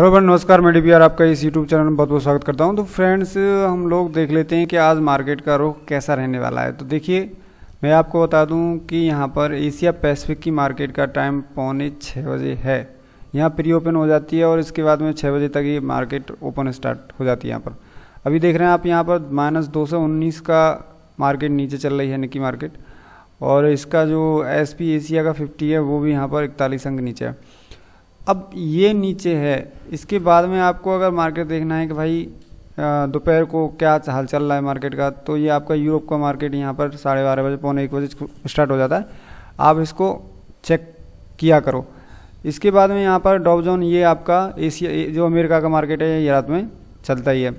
hello friend नमस्कार मैं D आपका इस यूट्यूब चैनल में बहुत बहुत स्वागत करता हूं तो फ्रेंड्स हम लोग देख लेते हैं कि आज मार्केट का रुख कैसा रहने वाला है तो देखिए मैं आपको बता दूं कि यहां पर एशिया पैसिफिक की मार्केट का टाइम पौने छः बजे है यहां प्री ओपन हो जाती है और इसके बाद में छः बजे तक ये मार्केट ओपन स्टार्ट हो जाती है यहाँ पर अभी देख रहे हैं आप यहाँ पर माइनस का मार्केट नीचे चल रही है निकी मार्केट और इसका जो एस एशिया का फिफ्टी है वो भी यहाँ पर इकतालीस अंक नीचे है अब ये नीचे है इसके बाद में आपको अगर मार्केट देखना है कि भाई दोपहर को क्या हाल चल रहा है मार्केट का तो ये आपका यूरोप का मार्केट यहाँ पर साढ़े बारह बजे पौने एक बजे स्टार्ट हो जाता है आप इसको चेक किया करो इसके बाद में यहाँ पर डॉब जोन ये आपका एशिया जो अमेरिका का मार्केट है ये रात में चलता ही है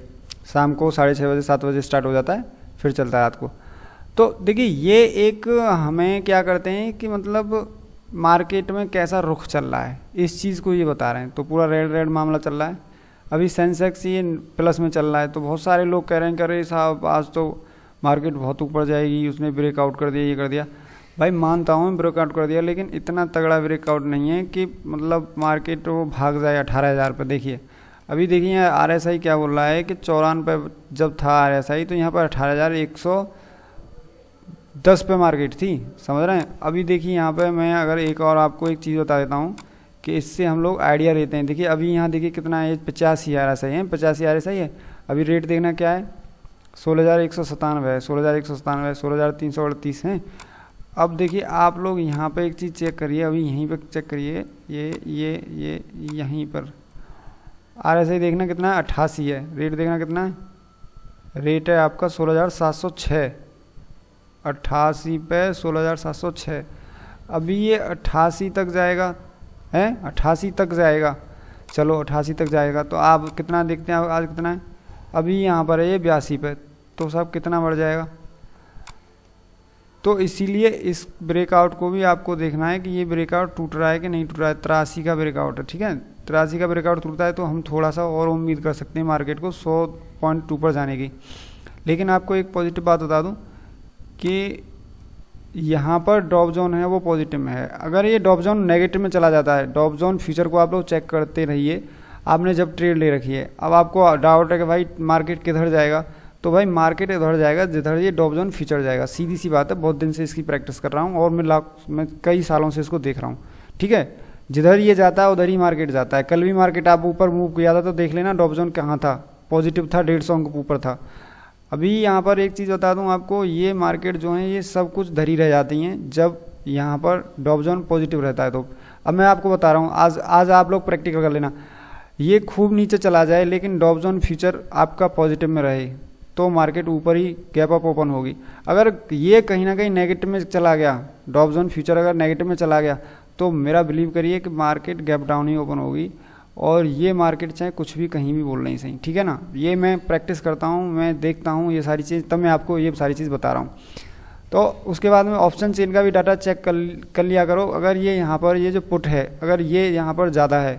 शाम को साढ़े छः बजे सात बजे स्टार्ट हो जाता है फिर चलता है रात को तो देखिए ये एक हमें क्या करते हैं कि मतलब मार्केट में कैसा रुख चल रहा है इस चीज़ को ये बता रहे हैं तो पूरा रेड रेड मामला चल रहा है अभी सेंसेक्स ये प्लस में चल रहा है तो बहुत सारे लोग कह रहे हैं कि अरे साहब आज तो मार्केट बहुत ऊपर जाएगी उसने ब्रेकआउट कर दिया ये कर दिया भाई मानता हूँ ब्रेकआउट कर दिया लेकिन इतना तगड़ा ब्रेकआउट नहीं है कि मतलब मार्केट वो भाग जाए अठारह हज़ार पर देखिए अभी देखिए आर एस आई क्या बोल रहा है कि चौरानवे जब था आर एस आई तो यहाँ पर अठारह हज़ार एक सौ दस पे मार्केट थी समझ रहे हैं अभी देखिए यहाँ पे मैं अगर एक और आपको एक चीज़ बता देता हूँ कि इससे हम लोग आइडिया लेते हैं देखिए अभी यहाँ देखिए कितना है पचास ही आर ऐसा ही है पचास ही आर ऐसा ही है अभी रेट देखना क्या है सोलह हज़ार एक सौ सतानवे है सोलह हज़ार एक सौ सतानवे सोलह हज़ार तीन सौ अड़तीस हैं अब देखिए आप लोग यहाँ पर एक चीज़ चेक करिए अभी यहीं पर चेक करिए ये ये ये यहीं पर आर एस आई देखना कितना है अट्ठासी है रेट देखना कितना है रेट है आपका सोलह हज़ार सात सौ छः अट्ठासी पे सोलह हज़ार सात सौ छः अभी ये अट्ठासी तक जाएगा है अट्ठासी तक जाएगा चलो अट्ठासी तक जाएगा तो आप कितना देखते हैं आज कितना है अभी यहाँ पर है ये बयासी पे तो साहब कितना बढ़ जाएगा तो इसीलिए इस ब्रेकआउट को भी आपको देखना है कि ये ब्रेकआउट टूट रहा है कि नहीं टूट रहा है तिरासी का ब्रेकआउट है ठीक है तिरासी का ब्रेकआउट टूटता है तो हम थोड़ा सा और उम्मीद कर सकते हैं मार्केट को सौ पॉइंट टू पर जाने की लेकिन आपको एक पॉजिटिव बात बता दूँ कि यहाँ पर ड्रॉप जोन है वो पॉजिटिव में है अगर ये ड्रॉप जोन नेगेटिव में चला जाता है ड्रॉप जोन फ्यूचर को आप लोग चेक करते रहिए आपने जब ट्रेड ले रखी है अब आपको डाउट है कि भाई मार्केट किधर जाएगा तो भाई मार्केट इधर जाएगा जिधर ये डॉप जोन फ्यूचर जाएगा सीधी सी बात है बहुत दिन से इसकी प्रैक्टिस कर रहा हूँ और मैं लाख मैं कई सालों से इसको देख रहा हूँ ठीक है जिधर ये जाता है उधर ही मार्केट जाता है कल भी मार्केट आप ऊपर मूव किया था तो देख लेना डॉप जोन कहाँ था पॉजिटिव था डेढ़ सौ अंक ऊपर था अभी यहाँ पर एक चीज़ बता दूँ आपको ये मार्केट जो है ये सब कुछ धरी रह जाती हैं जब यहाँ पर जोन पॉजिटिव रहता है तो अब मैं आपको बता रहा हूँ आज आज आप लोग प्रैक्टिकल कर लेना ये खूब नीचे चला जाए लेकिन जोन फ्यूचर आपका पॉजिटिव में रहे तो मार्केट ऊपर ही गैप अप ओपन होगी अगर ये कहीं ना कहीं नेगेटिव में चला गया जोन फ्यूचर अगर नेगेटिव में चला गया तो मेरा बिलीव करिए कि मार्केट गैप डाउन ही ओपन होगी और ये मार्केट चाहे कुछ भी कहीं भी बोल नहीं सही ठीक है ना ये मैं प्रैक्टिस करता हूँ मैं देखता हूँ ये सारी चीज़ तब मैं आपको ये सारी चीज़ बता रहा हूँ तो उसके बाद में ऑप्शन चेन का भी डाटा चेक कर कर लिया करो अगर ये यहाँ पर ये जो पुट है अगर ये यहाँ पर ज़्यादा है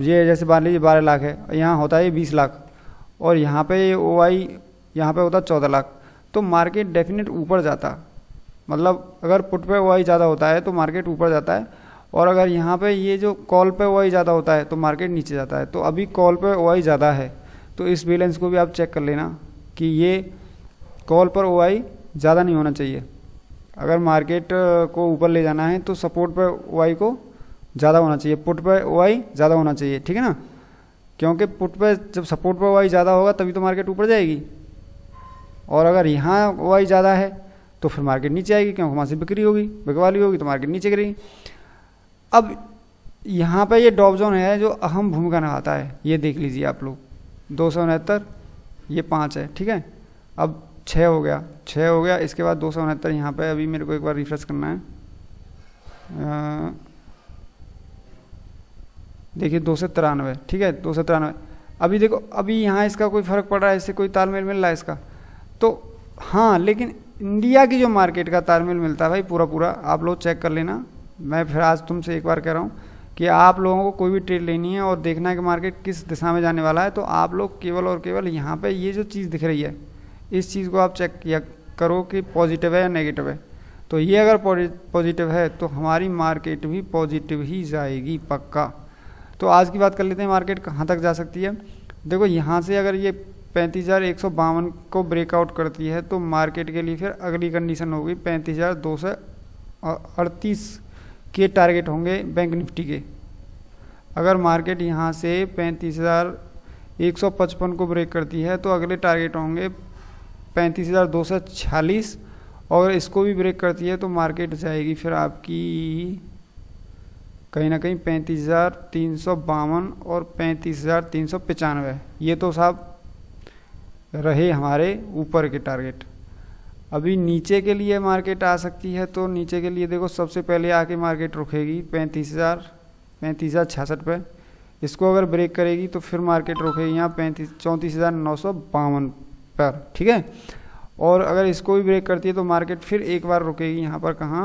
ये जैसे मान लीजिए बारह लाख है यहाँ होता है बीस लाख और यहाँ पर ये ओ आई यहाँ पर होता चौदह लाख तो मार्केट डेफिनेट ऊपर जाता मतलब अगर पुट पे ओ आई ज़्यादा होता है तो मार्केट ऊपर जाता है और अगर यहाँ पे ये जो कॉल पे ओ ज़्यादा होता है तो मार्केट नीचे जाता है तो अभी कॉल पे ओ ज़्यादा है तो इस बैलेंस को भी आप चेक कर लेना कि ये कॉल पर ओ ज़्यादा नहीं होना चाहिए अगर मार्केट को ऊपर ले जाना है तो सपोर्ट पर ओ को ज़्यादा होना चाहिए पुट पर ओ ज़्यादा होना चाहिए ठीक है ना क्योंकि पुट पर जब सपोर्ट पर ओ ज़्यादा होगा तभी तो मार्केट ऊपर जाएगी और अगर यहाँ ओ ज़्यादा है तो फिर मार्केट नीचे आएगी क्योंकि वहाँ से बिक्री होगी बिकवाली होगी तो मार्केट नीचे गिरेगी अब यहाँ पे ये डॉप जोन है जो अहम भूमिका निभाता है ये देख लीजिए आप लोग दो सौ उनहत्तर ये पाँच है ठीक है अब छः हो गया छः हो गया इसके बाद दो सौ उनहत्तर यहाँ पर अभी मेरे को एक बार रिफ्रेश करना है देखिए दो सौ तिरानवे ठीक है दो सौ तिरानवे अभी देखो अभी यहाँ इसका कोई फ़र्क पड़ रहा है इससे कोई तालमेल मिल रहा है इसका तो हाँ लेकिन इंडिया की जो मार्केट का तालमेल मिलता है भाई पूरा पूरा आप लोग चेक कर लेना मैं फिर आज तुमसे एक बार कह रहा हूँ कि आप लोगों को कोई भी ट्रेड लेनी है और देखना है कि मार्केट किस दिशा में जाने वाला है तो आप लोग केवल और केवल यहाँ पे ये जो चीज़ दिख रही है इस चीज़ को आप चेक किया करो कि पॉजिटिव है या नेगेटिव है तो ये अगर पॉजिटिव है तो हमारी मार्केट भी पॉजिटिव ही जाएगी पक्का तो आज की बात कर लेते हैं मार्केट कहाँ तक जा सकती है देखो यहाँ से अगर ये पैंतीस हज़ार एक सौ बावन को ब्रेकआउट करती है तो मार्केट के लिए फिर अगली कंडीशन होगी पैंतीस हज़ार दो सौ अड़तीस के टारगेट होंगे बैंक निफ्टी के अगर मार्केट यहाँ से पैंतीस हज़ार एक सौ पचपन को ब्रेक करती है तो अगले टारगेट होंगे पैंतीस हज़ार दो सौ छियालीस और इसको भी ब्रेक करती है तो मार्केट जाएगी फिर आपकी कहीं ना कहीं पैंतीस हज़ार तीन सौ बावन और पैंतीस हज़ार तीन सौ पचानवे ये तो साहब रहे हमारे ऊपर के टारगेट अभी नीचे के लिए मार्केट आ सकती है तो नीचे के लिए देखो सबसे पहले आके मार्केट रुकेगी पैंतीस हज़ार पैंतीस हज़ार छियासठ पे इसको अगर ब्रेक करेगी तो फिर मार्केट रुकेगी यहाँ पैंतीस चौंतीस हज़ार नौ सौ बावन पर ठीक है और अगर इसको भी ब्रेक करती है तो मार्केट फिर एक बार रुकेगी यहाँ पर कहाँ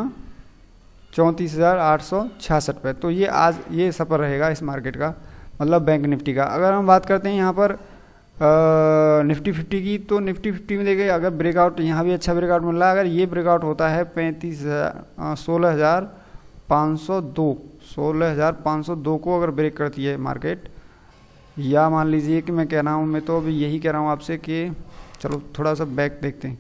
चौंतीस हज़ार आठ सौ छियासठ पर तो ये आज ये सफ़र रहेगा इस मार्केट का मतलब बैंक निफ्टी का अगर हम बात करते हैं यहाँ पर निफ्टी फिफ्टी की तो निफ्टी फिफ्टी में देखिए अगर ब्रेकआउट यहाँ भी अच्छा ब्रेकआउट मिल रहा है अगर ये ब्रेकआउट होता है पैंतीस हज़ार सोलह हज़ार पाँच सौ दो सोलह हज़ार पाँच सौ दो को अगर ब्रेक करती है मार्केट या मान लीजिए कि मैं कह रहा हूँ मैं तो अभी यही कह रहा हूँ आपसे कि चलो थोड़ा सा बैक देखते हैं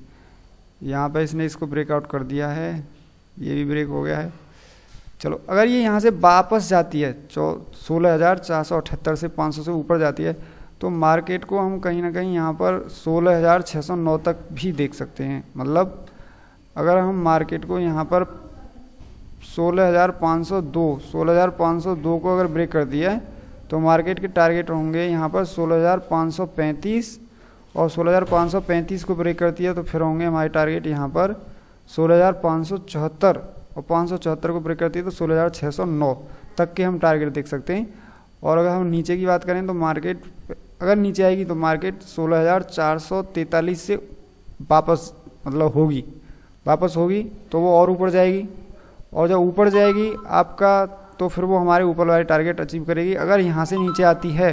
यहाँ पर इसने इसको ब्रेकआउट कर दिया है ये भी ब्रेक हो गया है चलो अगर ये यहाँ से वापस जाती है चौ सोलह हज़ार चार सौ अठहत्तर से पाँच सौ से ऊपर जाती है तो मार्केट को हम कहीं ना कहीं यहाँ पर 16,609 तक भी देख सकते हैं मतलब अगर हम मार्केट को यहाँ पर 16,502 16,502 को अगर ब्रेक कर दिया है तो मार्केट के टारगेट होंगे यहाँ पर 16,535 और 16,535 को ब्रेक कर दिया तो फिर होंगे हमारे टारगेट यहाँ पर 16,574 और 574 को ब्रेक कर दिया तो 16,609 तक के हम टारगेट देख सकते हैं और अगर हम नीचे की बात करें तो मार्केट अगर नीचे आएगी तो मार्केट सोलह से वापस मतलब होगी वापस होगी तो वो और ऊपर जाएगी और जब ऊपर जाएगी आपका तो फिर वो हमारे ऊपर वाले टारगेट अचीव करेगी अगर यहाँ से नीचे आती है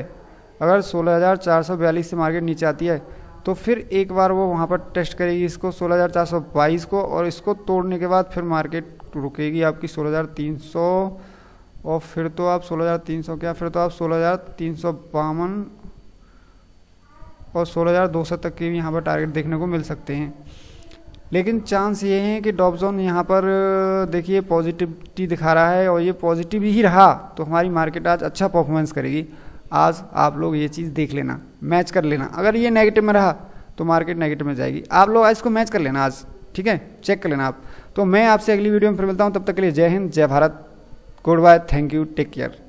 अगर 16,442 से मार्केट नीचे आती है तो फिर एक बार वो वहाँ पर टेस्ट करेगी इसको 16,422 को और इसको तोड़ने के बाद फिर मार्केट रुकेगी आपकी 16,300 और फिर तो आप 16,300 क्या फिर तो आप सोलह हज़ार तीन सौ बावन और 16,200 तक के भी यहाँ पर टारगेट देखने को मिल सकते हैं लेकिन चांस ये हैं कि डॉप जोन यहाँ पर देखिए पॉजिटिविटी दिखा रहा है और ये पॉजिटिव ही रहा तो हमारी मार्केट आज अच्छा परफॉर्मेंस करेगी आज आप लोग ये चीज़ देख लेना मैच कर लेना अगर ये नेगेटिव में रहा तो मार्केट नेगेटिव में जाएगी आप लोग इसको मैच कर लेना आज ठीक है चेक कर लेना आप तो मैं आपसे अगली वीडियो में फिर मिलता हूँ तब तक के लिए जय हिंद जय Bharat good bye thank you take care